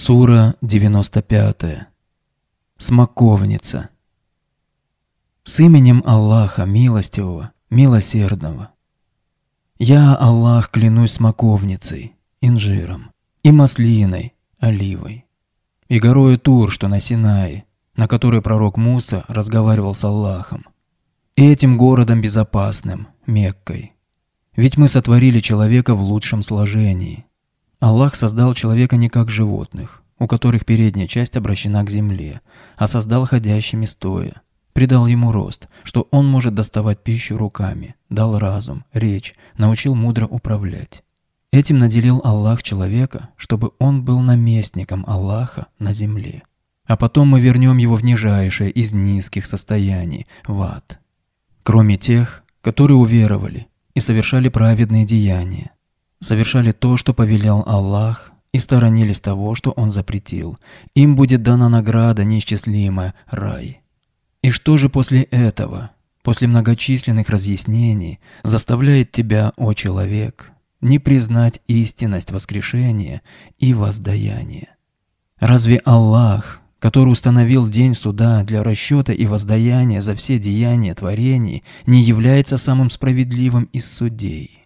Сура 95. Смоковница. С именем Аллаха Милостивого, Милосердного. Я, Аллах, клянусь смоковницей, инжиром, и маслиной, оливой, и горою Тур, что на Синае, на которой пророк Муса разговаривал с Аллахом, и этим городом безопасным, Меккой. Ведь мы сотворили человека в лучшем сложении, Аллах создал человека не как животных, у которых передняя часть обращена к земле, а создал ходящими стоя. Придал ему рост, что он может доставать пищу руками, дал разум, речь, научил мудро управлять. Этим наделил Аллах человека, чтобы он был наместником Аллаха на земле. А потом мы вернем его в нижайшее из низких состояний, в ад. Кроме тех, которые уверовали и совершали праведные деяния, совершали то, что повелел Аллах, и сторонились того, что Он запретил. Им будет дана награда неисчислимая – рай. И что же после этого, после многочисленных разъяснений, заставляет тебя, о человек, не признать истинность воскрешения и воздаяния? Разве Аллах, который установил день суда для расчета и воздаяния за все деяния творений, не является самым справедливым из судей?